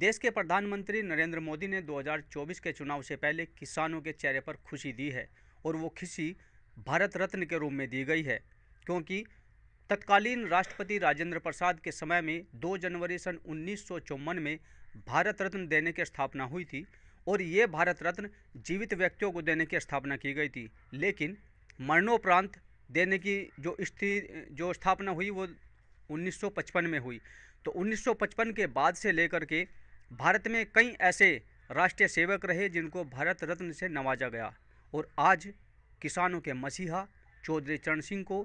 देश के प्रधानमंत्री नरेंद्र मोदी ने 2024 के चुनाव से पहले किसानों के चेहरे पर खुशी दी है और वो खुशी भारत रत्न के रूप में दी गई है क्योंकि तत्कालीन राष्ट्रपति राजेंद्र प्रसाद के समय में 2 जनवरी सन उन्नीस में भारत रत्न देने की स्थापना हुई थी और ये भारत रत्न जीवित व्यक्तियों को देने की स्थापना की गई थी लेकिन मरणोपरांत देने की जो स्थिति जो स्थापना हुई वो 1955 में हुई तो 1955 के बाद से लेकर के भारत में कई ऐसे राष्ट्रीय सेवक रहे जिनको भारत रत्न से नवाजा गया और आज किसानों के मसीहा चौधरी चरण सिंह को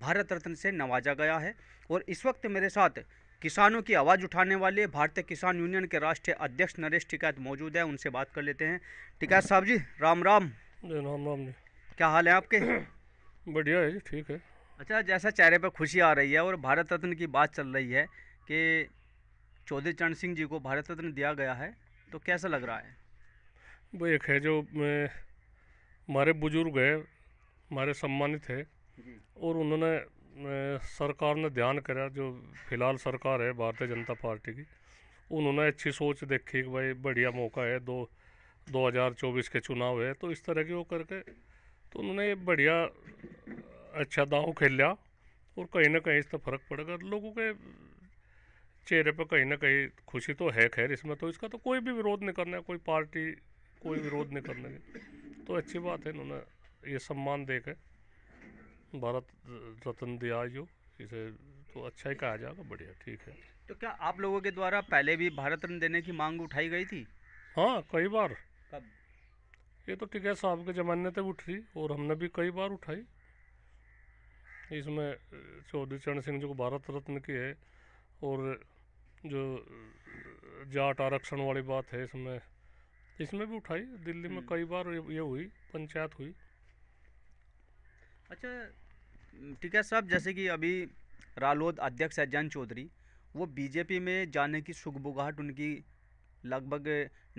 भारत रत्न से नवाजा गया है और इस वक्त मेरे साथ किसानों की आवाज़ उठाने वाले भारतीय किसान यूनियन के राष्ट्रीय अध्यक्ष नरेश टिकैत मौजूद है उनसे बात कर लेते हैं टिकैत साहब जी राम राम राम राम जी क्या हाल है आपके बढ़िया है जी ठीक है अच्छा जैसा चेहरे पर खुशी आ रही है और भारत रत्न की बात चल रही है कि चौधरी चरण सिंह जी को भारत रत्न दिया गया है तो कैसा लग रहा है वो एक है जो हमारे बुजुर्ग है हमारे सम्मानित है और उन्होंने सरकार ने ध्यान करा जो फिलहाल सरकार है भारतीय जनता पार्टी की उन्होंने अच्छी सोच देखी कि भाई बढ़िया मौका है दो 2024 के चुनाव है तो इस तरह के वो करके तो उन्होंने ये बढ़िया अच्छा दाव खेल लिया और कहीं ना कहीं इसका फ़र्क पड़ेगा लोगों के चेहरे पर कहीं ना कहीं खुशी तो है खैर इसमें तो इसका तो कोई भी विरोध नहीं करना है कोई पार्टी कोई विरोध नहीं करने की तो अच्छी बात है इन्होंने ये सम्मान के भारत रत्न दिया जो इसे तो अच्छा ही कहा जाएगा बढ़िया ठीक है तो क्या आप लोगों के द्वारा पहले भी भारत रत्न देने की मांग उठाई गई थी हाँ कई बार कब ये तो है साहब के ज़माने तक उठी और हमने भी कई बार उठाई इसमें चौधरी चरण सिंह जी को भारत रत्न की है और जो जाट आरक्षण वाली बात है इसमें इसमें भी उठाई दिल्ली में हम्म। कई बार ये हुई पंचायत हुई अच्छा ठीक है साहब जैसे कि अभी रालोद अध्यक्ष है जैन चौधरी वो बीजेपी में जाने की सुगबुगाहट उनकी लगभग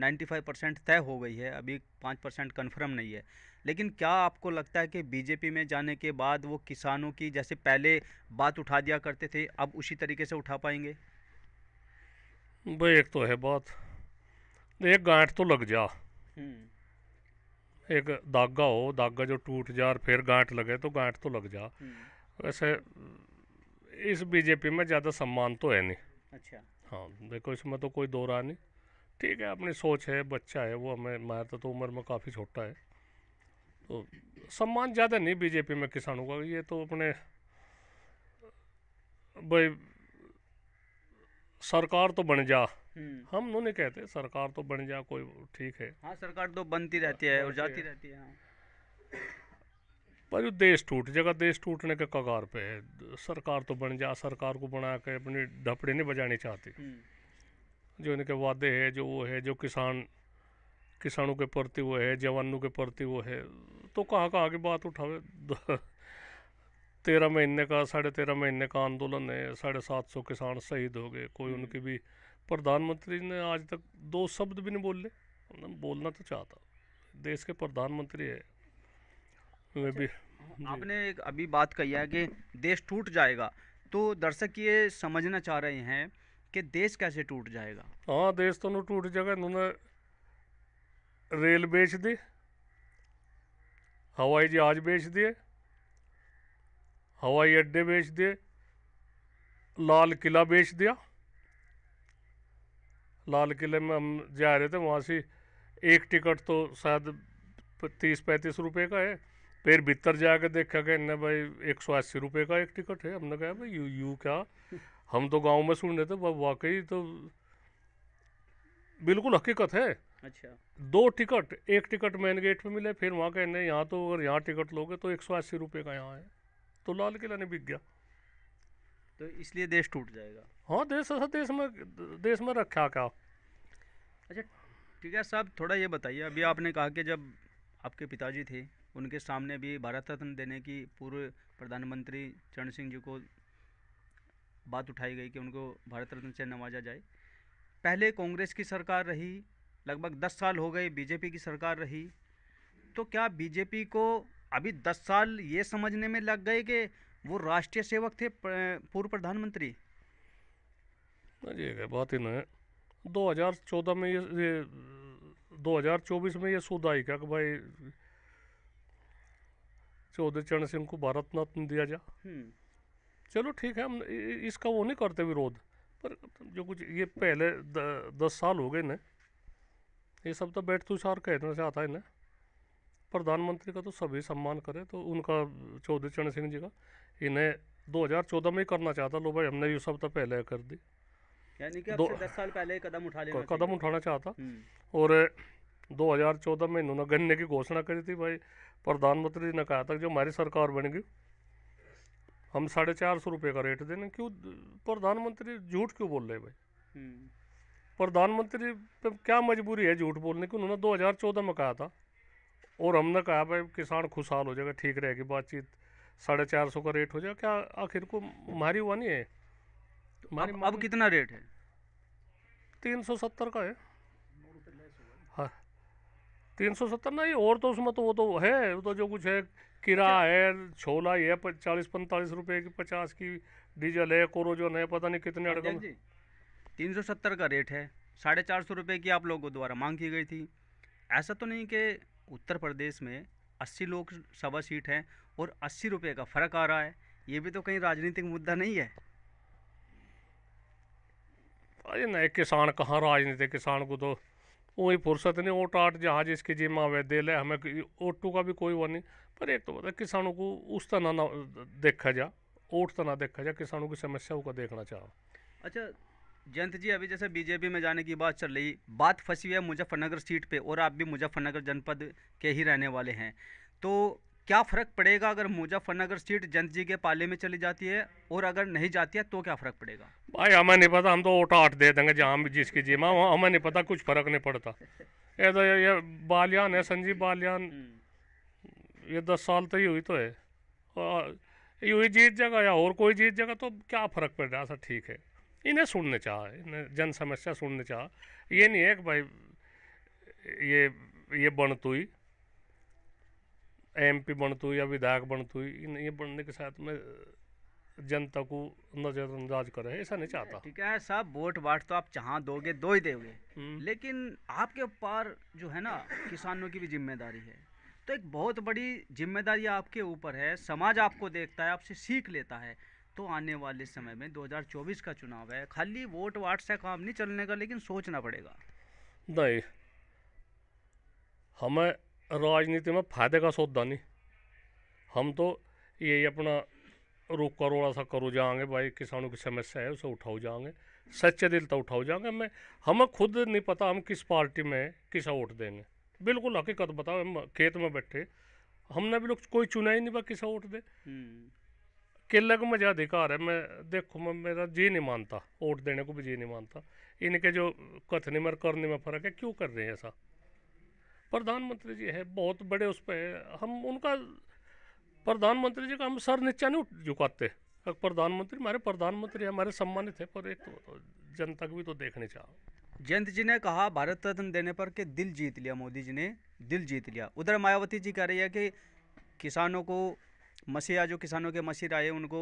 95 परसेंट तय हो गई है अभी 5 परसेंट कन्फर्म नहीं है लेकिन क्या आपको लगता है कि बीजेपी में जाने के बाद वो किसानों की जैसे पहले बात उठा दिया करते थे अब उसी तरीके से उठा पाएंगे एक तो है बात एक गांठ तो लग जा हम्म। एक धागा हो धागा जो टूट जा और फिर गांठ लगे तो गांठ तो लग जा हम्म। वैसे इस बीजेपी में ज़्यादा सम्मान तो है नहीं अच्छा हाँ देखो इसमें तो कोई दो नहीं ठीक है अपनी सोच है बच्चा है वो हमें मैं तो, तो उम्र में काफ़ी छोटा है तो सम्मान ज़्यादा नहीं बीजेपी में किसानों का ये तो अपने भाई सरकार तो बन जा हम्म। हम उन्होंने कहते सरकार तो बन जा कोई ठीक है हाँ सरकार तो बनती रहती है और जाती रहती है हाँ। पर जो देश टूट जगह देश टूटने के कगार पे है सरकार तो बन जा सरकार को बना के अपनी ढपड़े नहीं बजानी चाहती हम्म। जो इनके वादे है जो वो है जो किसान किसानों के प्रति वो है जवानों के प्रति वो है तो कहाँ कहाँ की बात उठावे तेरह महीने का साढ़े तेरह महीने का आंदोलन है साढ़े सात सौ किसान शहीद हो गए कोई हम्म। उनके भी प्रधानमंत्री ने आज तक दो शब्द भी नहीं बोले बोलना तो चाहता देश के प्रधानमंत्री है वे भी अच्छा, आपने एक अभी बात कही है कि देश टूट जाएगा तो दर्शक ये समझना चाह रहे हैं कि देश कैसे टूट जाएगा हाँ देश तो टूट जाएगा इन्होंने रेल बेच दी हवाई जहाज बेच दिए हवाई अड्डे बेच दिए लाल किला बेच दिया लाल किले में हम जा रहे थे वहाँ से एक टिकट तो शायद तीस पैंतीस रुपए का है फिर भीतर जाके देखा कि इन्हें भाई एक सौ अस्सी रुपये का एक टिकट है हमने कहा भाई यू यू क्या हम तो गांव में सुन रहे थे वाकई तो बिल्कुल हकीकत है अच्छा दो टिकट एक टिकट मेन गेट पे मिले फिर वहाँ कहने यहाँ तो अगर यहाँ टिकट लोगे तो एक सौ अस्सी रुपये का यहाँ है तो लाल किला नहीं बिक गया तो इसलिए देश टूट जाएगा हाँ देश ऐसा देश में देश में रखा क्या अच्छा ठीक है साहब थोड़ा ये बताइए अभी आपने कहा कि जब आपके पिताजी थे उनके सामने भी भारत रत्न देने की पूर्व प्रधानमंत्री चरण सिंह जी को बात उठाई गई कि उनको भारत रत्न से नवाजा जाए पहले कांग्रेस की सरकार रही लगभग दस साल हो गए बीजेपी की सरकार रही तो क्या बीजेपी को अभी दस साल ये समझने में लग गए कि वो राष्ट्रीय सेवक थे पूर्व प्रधानमंत्री बात ही नहीं चौदह में ये, दो हजार चौबीस में ये सूद आई क्या कि भाई चौधरी चरण सिंह को भारत रत्न दिया जा हम्म। चलो ठीक है हम इसका वो नहीं करते विरोध पर जो कुछ ये पहले द, दस साल हो गए ना ये सब तो बैठ तुषार तो कहना चाहता है ना प्रधानमंत्री का तो सभी सम्मान करें तो उनका चौधरी चरण सिंह जी का इन्हें 2014 में ही करना चाहता लो भाई हमने ये सब तो पहले कर दी यानी कि दो दस साल पहले कदम उठा लेना कदम उठाना चाहता हम्म। और 2014 में इन्होंने गन्ने की घोषणा करी थी भाई प्रधानमंत्री ने कहा था जो हमारी सरकार बनेगी हम साढ़े चार सौ रुपये का रेट देने क्यों प्रधानमंत्री झूठ क्यों बोल रहे भाई हम्म। प्रधानमंत्री पे क्या मजबूरी है झूठ बोलने की उन्होंने 2014 में कहा था और हमने कहा भाई किसान खुशहाल हो जाएगा ठीक रहेगी बातचीत साढ़े चार सौ का रेट हो जाएगा क्या आखिर को मारी हुआ नहीं है मारी अब, अब कितना रेट है तीन सौ सत्तर का है हाँ तीन सौ सत्तर नहीं और तो उसमें तो वो तो है वो तो जो कुछ है किरा अच्छा। है छोला है चालीस पैंतालीस रुपए की पचास की डीजल है जो है पता नहीं कितने अड़क तीन सौ सत्तर का रेट है साढ़े चार सौ रुपये की आप लोगों द्वारा मांग की गई थी ऐसा तो नहीं कि उत्तर प्रदेश में अस्सी लोकसभा सीट हैं और अस्सी रुपये का फ़र्क आ रहा है ये भी तो कहीं राजनीतिक मुद्दा नहीं है अरे नहीं किसान कहाँ राजनीतिक किसान को तो वही फुर्सत नहीं ओट आठ जहाज इसके जेमा वैदल है हमें ओटू का भी कोई वो नहीं पर एक तो पता किसानों को उस तरह ना देखा जा ओट तो ना देखा जा किसानों की समस्याओं का देखना चाहो अच्छा जयंत जी अभी जैसे बीजेपी में जाने की बात चल रही बात फंसी हुई है मुजफ्फरनगर सीट पे और आप भी मुजफ्फरनगर जनपद के ही रहने वाले हैं तो क्या फ़र्क पड़ेगा अगर मुजफ्फरनगर सीट जयंत जी के पाले में चली जाती है और अगर नहीं जाती है तो क्या फ़र्क पड़ेगा भाई हमें नहीं पता हम तो वोटा आठ दे देंगे जहाँ भी जिसकी जी माँ हमें नहीं पता कुछ फ़र्क नहीं पड़ता ये तो ये बालियान है संजीव बालियान हम्म। ये दस साल तो ही हुई तो है यू ही जीत जगह या और कोई जीत जाएगा तो क्या फ़र्क पड़ रहा है ठीक है इन्हें सुनने चाह जन समस्या सुनने चाह ये नहीं है कि भाई ये ये बन तु एम पी बन तू या विधायक बन तू ये बनने के साथ में जनता को नजरअंदाज करे ऐसा नहीं चाहता ठीक है साहब वोट वाट तो आप जहाँ दोगे दो ही दोगे हम्म। लेकिन आपके ऊपर जो है ना किसानों की भी जिम्मेदारी है तो एक बहुत बड़ी जिम्मेदारी आपके ऊपर है समाज आपको देखता है आपसे सीख लेता है तो आने वाले समय में 2024 का चुनाव है खाली वोट वाट से काम नहीं चलने का लेकिन सोचना पड़ेगा नहीं हमें राजनीति में फायदे का सौदा नहीं हम तो यही अपना रुक करोड़ा सा करो जाएंगे भाई किसानों की समस्या है उसे उठाओ जाएंगे सच्चे दिल तो उठाओ जाएंगे हमें हमें खुद नहीं पता हम किस पार्टी में किसा वोट देंगे बिल्कुल हकीकत बताओ हम खेत में बैठे हमने भी लोग कोई चुना ही नहीं बा किसा वोट दे हम्म। किल्लक में मुझे अधिकार है मैं देखो मैं मेरा जी नहीं मानता वोट देने को भी जी नहीं मानता इनके जो कथने में करने में फ़र्क है क्यों कर रहे हैं ऐसा प्रधानमंत्री जी है बहुत बड़े उस पर हम उनका प्रधानमंत्री जी का हम सर नीचा नहीं झुकाते प्रधानमंत्री हमारे प्रधानमंत्री हमारे सम्मानित है पर एक तो, तो जनता को भी तो देखने चाहो जयंत जी ने कहा भारत रत्न देने पर कि दिल जीत लिया मोदी जी ने दिल जीत लिया उधर मायावती जी कह रही है कि किसानों को मसीहा जो किसानों के मसीह आए उनको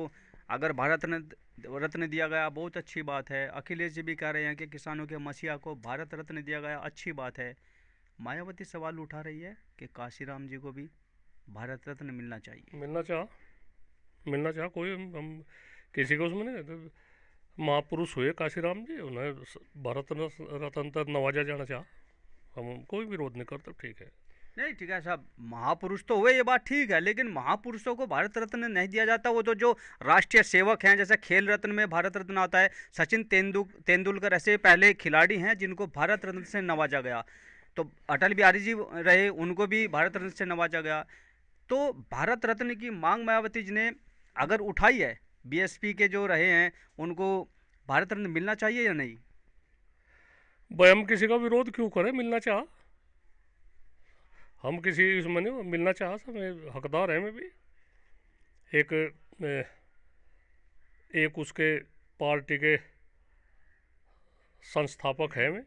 अगर भारत रत्न रत्न दिया गया बहुत अच्छी बात है अखिलेश जी भी कह रहे हैं कि किसानों के मसीहा को भारत रत्न दिया गया अच्छी बात है मायावती सवाल उठा रही है कि काशीराम जी को भी भारत रत्न मिलना चाहिए मिलना चाह मिलना चाह कोई हम किसी को उसमें नहीं महापुरुष हुए काशीराम जी उन्हें भारत रत्न नवाजा जाना चाह हम कोई विरोध नहीं करते ठीक है नहीं ठीक है साहब महापुरुष तो हुए ये बात ठीक है लेकिन महापुरुषों को भारत रत्न नहीं दिया जाता वो तो जो राष्ट्रीय सेवक हैं जैसे खेल रत्न में भारत रत्न आता है सचिन तेंदु तेंदुलकर ऐसे पहले खिलाड़ी हैं जिनको भारत रत्न से नवाजा गया तो अटल बिहारी जी रहे उनको भी भारत रत्न से नवाजा गया तो भारत रत्न की मांग मायावती जी ने अगर उठाई है बी के जो रहे हैं उनको भारत रत्न मिलना चाहिए या नहीं वयम किसी का विरोध क्यों करें मिलना चाह हम किसी मैंने मिलना चाह सब हकदार हैं मैं भी एक एक उसके पार्टी के संस्थापक हैं मैं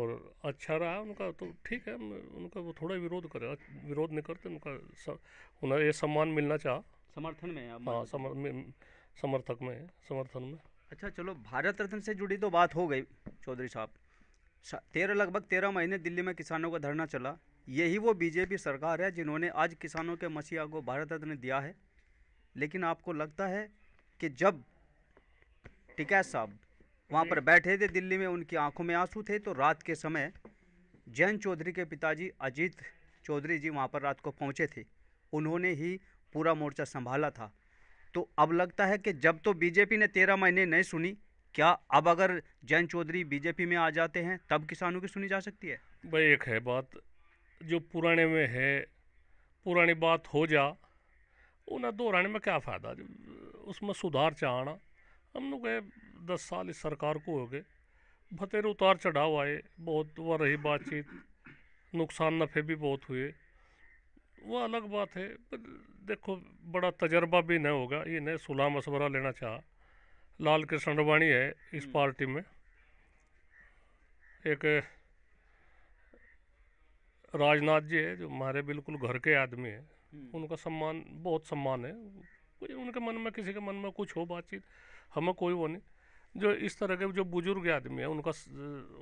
और अच्छा रहा उनका तो ठीक है उनका वो थोड़ा विरोध करे विरोध नहीं करते उनका उन्हें ये सम्मान मिलना चाह समर्थन में हाँ समर, में, समर्थक में समर्थन में अच्छा चलो भारत रत्न से जुड़ी तो बात हो गई चौधरी साहब तेरह लगभग तेरह महीने दिल्ली में किसानों का धरना चला यही वो बीजेपी सरकार है जिन्होंने आज किसानों के मसीहा को भारत रत्न दिया है लेकिन आपको लगता है कि जब टिकैत साहब वहाँ पर बैठे थे दिल्ली में उनकी आंखों में आंसू थे तो रात के समय जैन चौधरी के पिताजी अजीत चौधरी जी वहाँ पर रात को पहुँचे थे उन्होंने ही पूरा मोर्चा संभाला था तो अब लगता है कि जब तो बीजेपी ने तेरह महीने नहीं सुनी क्या अब अगर जैन चौधरी बीजेपी में आ जाते हैं तब किसानों की सुनी जा सकती है भाई एक है बात जो पुराने में है पुरानी बात हो जा उन्हें दोहराने में क्या फ़ायदा उसमें सुधार चाहना हम लोग दस साल इस सरकार को हो गए भतेरे उतार चढ़ाव आए बहुत वह रही बातचीत नुकसान नफ़े भी बहुत हुए वो अलग बात है पर देखो बड़ा तजर्बा भी न होगा ये न सुलह मशवरा लेना चाहा लाल कृष्ण अडवाणी है इस हम्म। पार्टी में एक राजनाथ जी है जो हमारे बिल्कुल घर के आदमी है हम्म। उनका सम्मान बहुत सम्मान है उनके मन में किसी के मन में कुछ हो बातचीत हमें कोई वो नहीं जो इस तरह के जो बुजुर्ग आदमी है उनका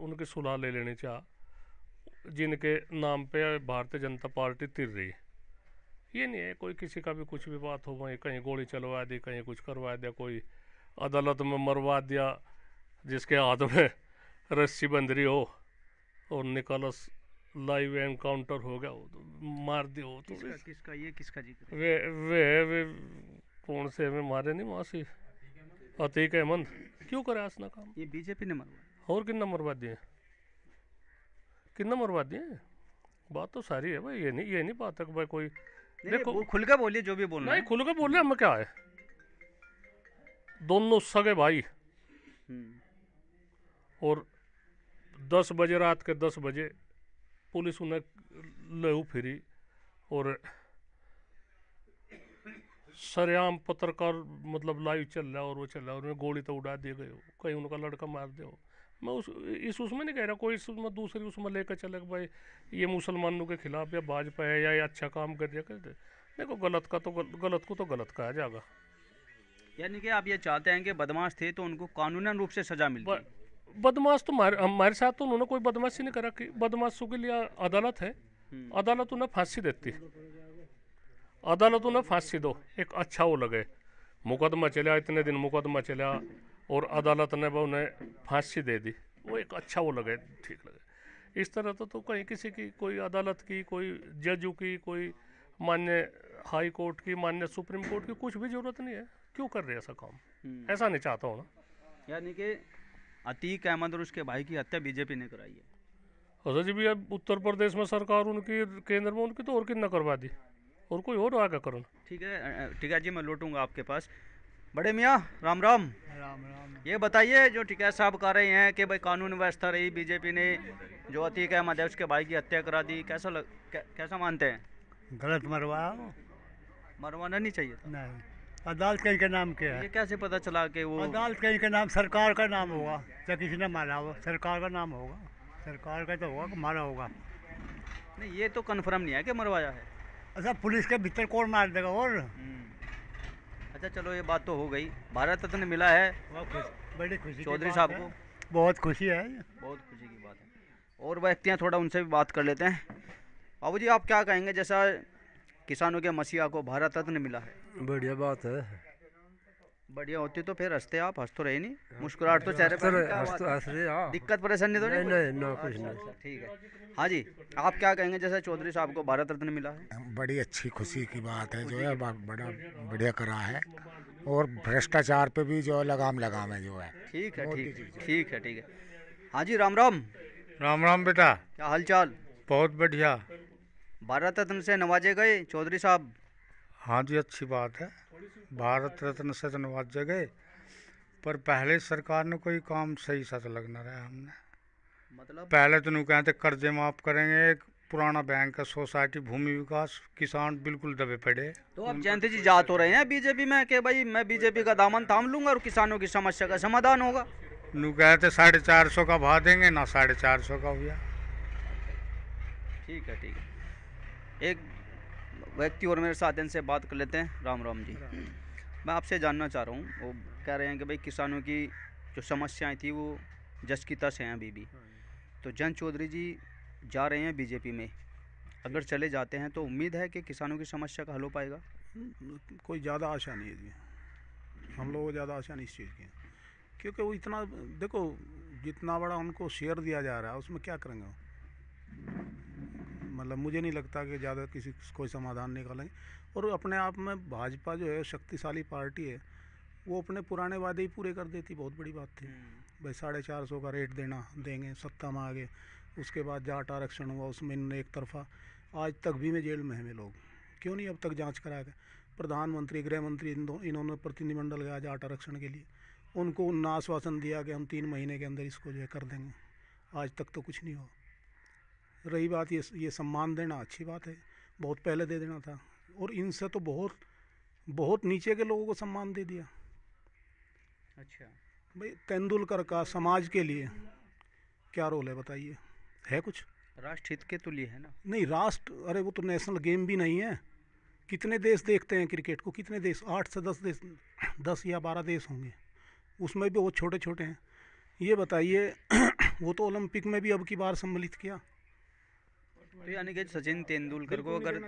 उनकी सुलह ले लेनी चाह जिनके नाम पे भारतीय जनता पार्टी तिर रही ये नहीं है कोई किसी का भी कुछ भी बात हो वहीं कहीं गोली चलवा दी कहीं कुछ करवा दिया कोई अदालत में मरवा दिया जिसके हाथ में रस्सी बंध रही हो और निकालस लाइव एनकाउंटर हो गया वो तो मार दिया हो तो किसका, किसका ये किसका जिक्र वे वे वे कौन से हमें मारे नहीं वहाँ से अतीक अहमद क्यों करे आसना काम ये बीजेपी ने मरवा और किन्ना मरवा दिए किन्ना मरवा दिए बात तो सारी है भाई ये नहीं ये नहीं बात है भाई कोई देखो खुल के बोलिए जो भी बोलना नहीं खुल के बोल रहे हमें क्या है दोनों सगे भाई हम्म। और दस बजे रात के दस बजे पुलिस उन्हें ले फिरी और सरेआम पत्रकार मतलब लाइव चल रहा और वो चल रहा और उन्हें गोली तो उड़ा दिए गए हो कहीं उनका लड़का मार दे हो मैं उस इस उसमें नहीं कह रहा कोई उसमें दूसरी उसमें लेकर चले कि भाई ये मुसलमानों के खिलाफ या भाजपा है या ये अच्छा काम कर दिया कर दे देखो गलत का तो गलत को तो गलत कहा जाएगा यानी कि आप ये चाहते हैं कि बदमाश थे तो उनको कानूनन रूप से सजा मिलती बदमाश तो हमारे साथ तो उन्होंने कोई बदमाशी नहीं करा कि बदमाशों के लिए अदालत है हम्म। अदालत उन्हें फांसी देती अदालत उन्हें फांसी दो एक अच्छा वो लगे मुकदमा चला इतने दिन मुकदमा चला और अदालत ने वह उन्हें फांसी दे दी वो एक अच्छा वो लगे ठीक लगे इस तरह तो, तो कहीं किसी की कोई अदालत की कोई जजों की कोई मान्य हाई कोर्ट की मान्य सुप्रीम कोर्ट की कुछ भी ज़रूरत नहीं है क्यों कर रहे ऐसा काम हम्म। ऐसा नहीं चाहता हूँ ना यानी कि अतीक अहमद और उसके भाई की हत्या बीजेपी ने कराई है अच्छा जी भैया उत्तर प्रदेश में सरकार उनकी केंद्र में उनकी तो और कितना करवा दी और कोई और आगे करो ठीक है ठीक है जी मैं लौटूंगा आपके पास बड़े मियाँ राम राम राम राम ये बताइए जो टिकैत साहब कह रहे हैं कि भाई कानून व्यवस्था रही बीजेपी ने जो अतीक अहमद है उसके भाई की हत्या करा दी कैसा लग, कै, कैसा मानते हैं गलत मरवा मरवाना नहीं चाहिए था नहीं अदालत कहीं के नाम के है ये कैसे पता चला कि वो अदालत कहीं के नाम सरकार का नाम होगा या किसी ने मारा हो सरकार का नाम होगा सरकार का तो होगा कि मारा होगा नहीं ये तो कंफर्म नहीं है कि मरवाया है अच्छा पुलिस के भीतर कौन मार देगा और हम्म। अच्छा चलो ये बात तो हो गई भारत रत्न मिला है बड़ी खुशी चौधरी साहब को बहुत खुशी है बहुत खुशी की बात है और व्यक्तियाँ थोड़ा उनसे भी बात कर लेते हैं बाबू जी आप क्या कहेंगे जैसा किसानों के मसीहा को भारत रत्न मिला है बढ़िया बात है बढ़िया होती तो फिर हंसते आप हंस तो रहे नहीं हाँ, मुस्कुराहट तो चेहरे पर हाँ। दिक्कत परेशानी तो नहीं नहीं ना कुछ अच्छा, नहीं अच्छा, ठीक है हाँ जी आप क्या कहेंगे जैसे चौधरी साहब को भारत रत्न मिला है बड़ी अच्छी खुशी की बात है जो है बड़ा बढ़िया करा है और भ्रष्टाचार पे भी जो है लगाम लगाम है जो है ठीक है ठीक है ठीक है ठीक है हाँ जी राम राम राम राम बेटा क्या हाल बहुत बढ़िया भारत रत्न से नवाजे गए चौधरी साहब हाँ जी अच्छी बात है भारत रत्न से तो नवाजे गए पर पहले सरकार ने कोई काम सही सा तो लगना रहा हमने मतलब पहले तो कहते कर्जे माफ करेंगे पुराना बैंक है सोसाइटी भूमि विकास किसान बिल्कुल दबे पड़े तो अब जयंती जी जात हो रहे हैं बीजेपी में कि भाई मैं बीजेपी का दामन थाम लूंगा और किसानों की समस्या का समाधान होगा नू कहते साढ़े चार सौ का भा देंगे ना साढ़े चार सौ का हुआ ठीक है ठीक है एक व्यक्ति और मेरे साथ इनसे बात कर लेते हैं राम राम जी राम। मैं आपसे जानना चाह रहा हूँ वो कह रहे हैं कि भाई किसानों की जो समस्याएं थी वो जस की तस हैं अभी भी तो जन चौधरी जी जा रहे हैं बीजेपी में अगर चले जाते हैं तो उम्मीद है कि किसानों की समस्या का हल हो पाएगा कोई ज़्यादा आशा नहीं है जी हम लोगों को ज़्यादा आशा नहीं इस चीज़ की क्योंकि वो इतना देखो जितना बड़ा उनको शेयर दिया जा रहा है उसमें क्या करेंगे मतलब मुझे नहीं लगता कि ज़्यादा किसी कोई समाधान निकालेंगे और अपने आप में भाजपा जो है शक्तिशाली पार्टी है वो अपने पुराने वादे ही पूरे कर देती बहुत बड़ी बात थी हम्म। भाई साढ़े चार सौ का रेट देना देंगे सत्ता में आगे उसके बाद जाट आरक्षण हुआ उसमें इन्होंने एक तरफा आज तक भी में जेल में हैं लोग क्यों नहीं अब तक जांच करा गया प्रधानमंत्री गृह मंत्री इन्होंने प्रतिनिधिमंडल गया जाट आरक्षण के लिए उनको उन्ना आश्वासन दिया कि हम तीन महीने के अंदर इसको जो है कर देंगे आज तक तो कुछ नहीं हुआ रही बात ये ये सम्मान देना अच्छी बात है बहुत पहले दे देना था और इनसे तो बहुत बहुत नीचे के लोगों को सम्मान दे दिया अच्छा भाई तेंदुलकर का समाज के लिए क्या रोल है बताइए है कुछ राष्ट्र हित के तो लिए है ना नहीं राष्ट्र अरे वो तो नेशनल गेम भी नहीं है कितने देश देखते हैं क्रिकेट को कितने देश आठ से दस देश दस या बारह देश होंगे उसमें भी बहुत छोटे छोटे हैं ये बताइए वो तो ओलंपिक में भी अब की बार सम्मिलित किया तो यानी कि सचिन तेंदुलकर को अगर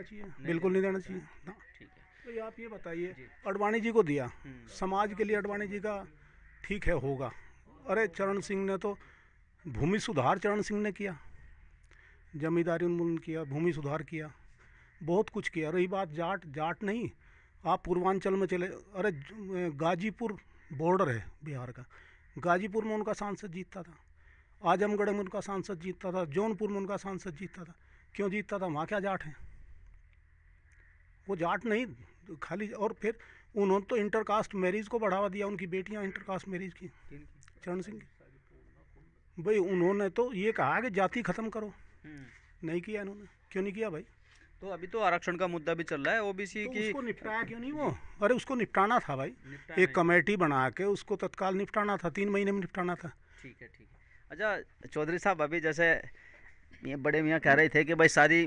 बिल्कुल नहीं देना चाहिए हाँ। ठीक है तो आप ये बताइए अडवाणी जी को दिया हम्म। समाज के लिए अडवाणी जी का ठीक है होगा अरे चरण सिंह ने तो भूमि सुधार चरण सिंह ने किया जमींदारी उन्मूलन किया भूमि सुधार किया बहुत कुछ किया रही बात जाट जाट नहीं आप पूर्वांचल में चले अरे गाजीपुर बॉर्डर है बिहार का गाजीपुर में उनका सांसद जीतता था आजमगढ़ में उनका सांसद जीतता था जौनपुर में उनका सांसद जीतता था क्यों जीतता था वहाँ क्या जाट हैं वो जाट नहीं खाली और फिर उन्होंने तो इंटरकास्ट मैरिज को बढ़ावा दिया उनकी बेटियाँ इंटरकास्ट मैरिज की चरण सिंह की भाई उन्होंने तो ये कहा कि जाति ख़त्म करो हम्म। नहीं किया इन्होंने क्यों नहीं किया भाई तो अभी तो आरक्षण का मुद्दा भी चल रहा है ओबीसी तो की उसको निपटाया क्यों नहीं वो अरे उसको निपटाना था भाई एक कमेटी बना के उसको तत्काल निपटाना था तीन महीने में निपटाना था ठीक है ठीक है अच्छा चौधरी साहब अभी जैसे ये बड़े मियाँ कह रहे थे कि भाई शादी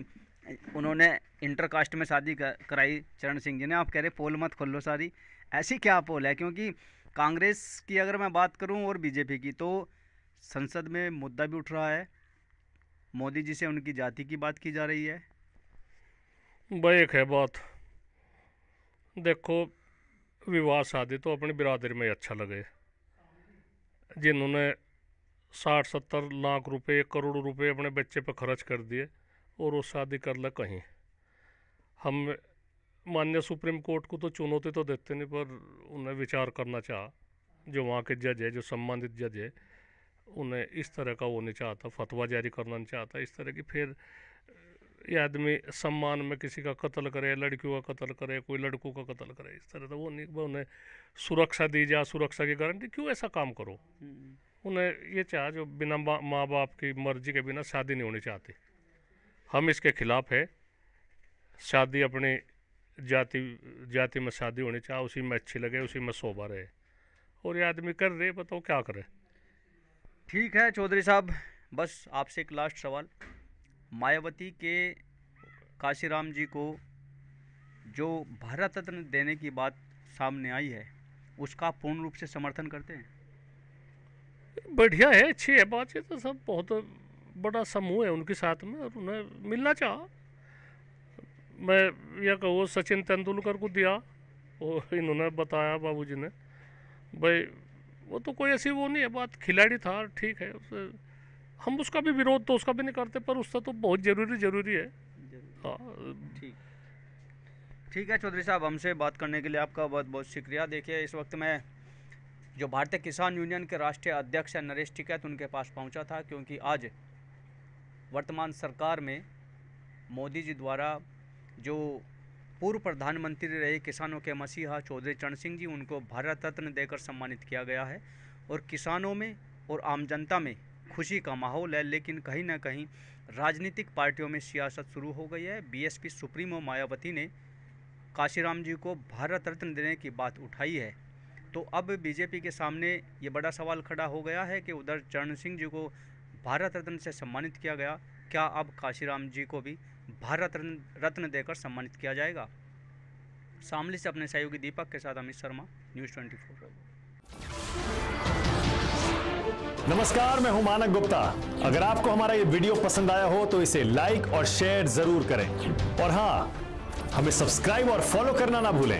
उन्होंने इंटर कास्ट में शादी कराई चरण सिंह जी ने आप कह रहे पोल मत खोल लो सारी ऐसी क्या पोल है क्योंकि कांग्रेस की अगर मैं बात करूं और बीजेपी की तो संसद में मुद्दा भी उठ रहा है मोदी जी से उनकी जाति की बात की जा रही है भाई एक है बात देखो विवाह शादी तो अपनी बिरादरी में अच्छा लगे जिन्होंने साठ सत्तर लाख रुपए करोड़ रुपए अपने बच्चे पर खर्च कर दिए और वो शादी कर ला कहीं हम मान्य सुप्रीम कोर्ट को तो चुनौती तो देते नहीं पर उन्हें विचार करना चाह जो वहाँ के जज है जो सम्मानित जज है उन्हें इस तरह का वो नहीं चाहता फतवा जारी करना नहीं चाहता इस तरह की फिर ये आदमी सम्मान में किसी का कत्ल करे लड़कियों का कत्ल करे कोई लड़कों का कत्ल करे इस तरह तो वो नहीं उन्हें सुरक्षा दी जा सुरक्षा की गारंटी क्यों ऐसा काम करो हम्म। उन्हें ये चाह जो बिना माँ बाप की मर्जी के बिना शादी नहीं होनी चाहती हम इसके खिलाफ है शादी अपनी जाति जाति में शादी होनी चाह उसी में अच्छी लगे उसी में शोभा रहे और ये आदमी कर रहे बताओ क्या करे ठीक है चौधरी साहब बस आपसे एक लास्ट सवाल मायावती के काशीराम जी को जो भारत रत्न देने की बात सामने आई है उसका पूर्ण रूप से समर्थन करते हैं बढ़िया है अच्छी है बातचीत तो सब बहुत बड़ा समूह है उनके साथ में और उन्हें मिलना चाह मैं यह कहूँ सचिन तेंदुलकर को दिया और इन्होंने बताया बाबूजी ने भाई वो तो कोई ऐसी वो नहीं है बात खिलाड़ी था ठीक है उसे हम उसका भी विरोध तो उसका भी नहीं करते पर उसका तो बहुत ज़रूरी ज़रूरी है हाँ। ठीक ठीक है चौधरी साहब हमसे बात करने के लिए आपका बहुत बहुत शुक्रिया देखिए इस वक्त मैं जो भारतीय किसान यूनियन के राष्ट्रीय अध्यक्ष नरेश टिकैत उनके पास पहुंचा था क्योंकि आज वर्तमान सरकार में मोदी जी द्वारा जो पूर्व प्रधानमंत्री रहे किसानों के मसीहा चौधरी चरण सिंह जी उनको भारत रत्न देकर सम्मानित किया गया है और किसानों में और आम जनता में खुशी का माहौल है लेकिन कहीं ना कहीं राजनीतिक पार्टियों में सियासत शुरू हो गई है बीएसपी सुप्रीमो मायावती ने काशीराम जी को भारत रत्न देने की बात उठाई है तो अब बीजेपी के सामने ये बड़ा सवाल खड़ा हो गया है कि उधर चरण सिंह जी को भारत रत्न से सम्मानित किया गया क्या अब काशीराम जी को भी भारत रत्न देकर सम्मानित किया जाएगा शामली से अपने सहयोगी दीपक के साथ Amit Sharma news twenty four नमस्कार मैं हूं मानक गुप्ता अगर आपको हमारा ये वीडियो पसंद आया हो तो इसे लाइक और शेयर जरूर करें और हाँ हमें सब्सक्राइब और फॉलो करना ना भूलें